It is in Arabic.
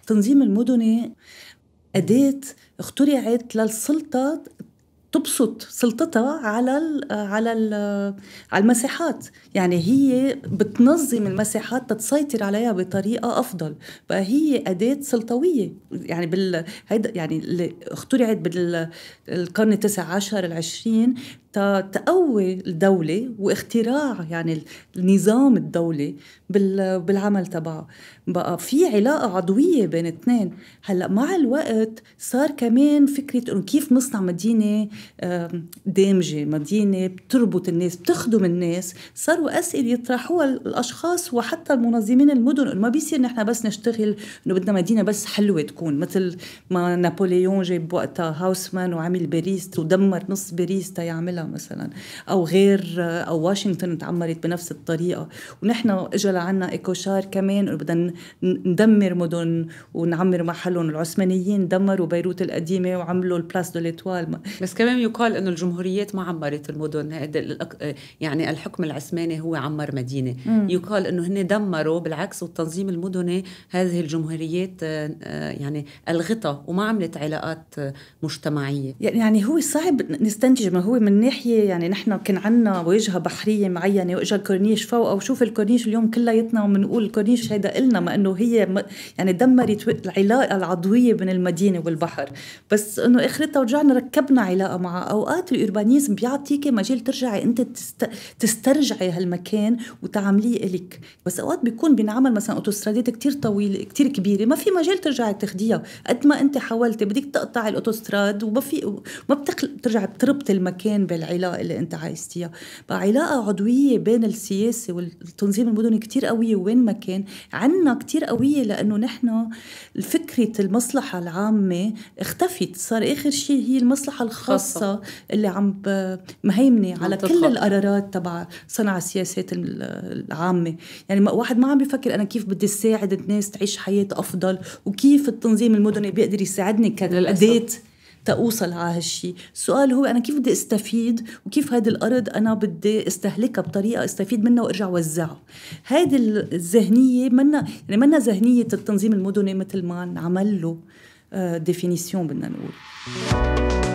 التنظيم المدني أداة اخترعت للسلطة تبسط سلطتها على ال على ال على المساحات يعني هي بتنظم المساحات تتسيطر عليها بطريقه افضل فهي اداه سلطويه يعني بال يعني اللي اخترعت بالقرن 19 العشرين تقوي الدولة واختراع يعني النظام الدولي بالعمل تبعه بقى في علاقة عضوية بين اثنين هلأ مع الوقت صار كمان فكرة انه كيف نصنع مدينة دامجة مدينة بتربط الناس بتخدم الناس صاروا أسئلة يطرحوها الأشخاص وحتى المنظمين المدن انه ما بيصير نحن بس نشتغل انه بدنا مدينة بس حلوة تكون مثل ما نابليون جاب وقتها هاوسمان وعمل باريس ودمر نص باريس تيعملها مثلا او غير او واشنطن تعمرت بنفس الطريقه ونحن اجى لعنا ايكوشار كمان انه بدنا ندمر مدن ونعمر محلهم العثمانيين دمروا بيروت القديمه وعملوا البلاس دو ليتوال بس كمان يقال انه الجمهوريات ما عمرت المدن يعني الحكم العثماني هو عمر مدينه مم. يقال انه هن دمروا بالعكس والتنظيم المدني هذه الجمهوريات آه، يعني الغطى وما عملت علاقات مجتمعيه يعني هو صعب نستنتج ما هو من ناحيه ناحيه يعني نحن كان عندنا واجهه بحريه معينه واجا الكورنيش او وشوف الكورنيش اليوم كلياتنا وبنقول الكورنيش هيدا قلنا ما انه هي يعني دمرت العلاقه العضويه بين المدينه والبحر بس انه اخرتها ورجعنا ركبنا علاقه معها اوقات الاوربانيزم بيعطيكي مجال ترجعي انت تسترجعي هالمكان وتعمليه الك بس اوقات بيكون بينعمل مثلا اوتوسترادات كتير طويله كتير كبيره ما في مجال ترجعي تاخديها قد ما انت حاولتي بدك تقطعي الاوتوستراد وما في ما بتخلق بترجعي بتربطي المكان بال العلاقه اللي انت عايزتيها بقى علاقه عضويه بين السياسه والتنظيم المدني كتير قويه وين ما كان عنا كتير قويه لانه نحن فكره المصلحه العامه اختفت صار اخر شيء هي المصلحه الخاصه اللي عم مهيمنه على كل القرارات تبع صنع السياسات العامه يعني واحد ما عم بفكر انا كيف بدي ساعد الناس تعيش حياه افضل وكيف التنظيم المدني بيقدر يساعدني كاداه تأوصل على هالشي السؤال هو أنا كيف بدي استفيد وكيف هذا الأرض أنا بدي استهلكها بطريقة استفيد منها وارجع وزعها هذه الذهنية منا يعني منا ذهنية التنظيم المدني مثل ما انعمل له ديفينيسيون آه، بدنا نقول